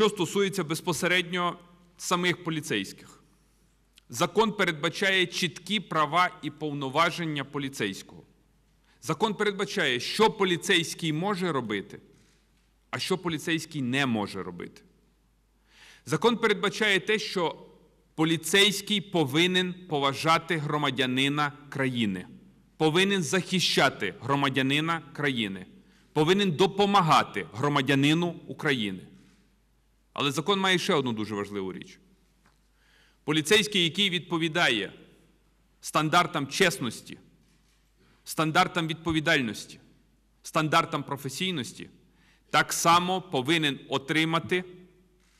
що стосується безпосередньо самих поліцейських, закон передбачає чіткі права і повноваження поліцейського. Закон передбачає, що поліцейський може робити, а що поліцейський не може робити. Закон передбачає те, що поліцейський повинен поважати громадянина країни, повинен захищати громадянина країни, повинен допомагати громадянину України. Але закон має ще одну дуже важливу річ. Поліцейський, який відповідає стандартам чесності, стандартам відповідальності, стандартам професійності, так само повинен отримати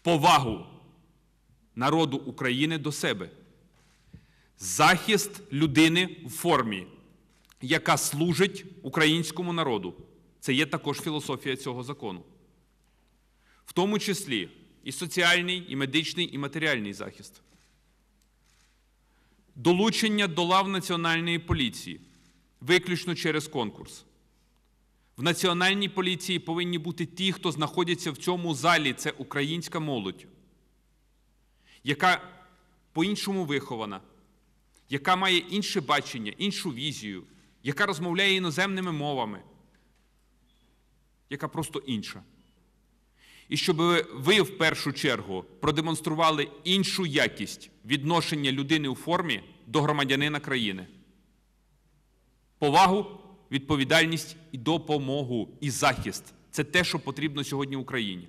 повагу народу України до себе. Захист людини в формі, яка служить українському народу. Це є також філософія цього закону. В тому числі і соціальний, і медичний, і матеріальний захист. Долучення до лав Національної поліції виключно через конкурс. В Національній поліції повинні бути ті, хто знаходяться в цьому залі. Це українська молодь, яка по-іншому вихована, яка має інше бачення, іншу візію, яка розмовляє іноземними мовами, яка просто інша і щоб ви в першу чергу продемонстрували іншу якість відношення людини у формі до громадянина країни. Повагу, відповідальність і допомогу і захист це те, що потрібно сьогодні Україні.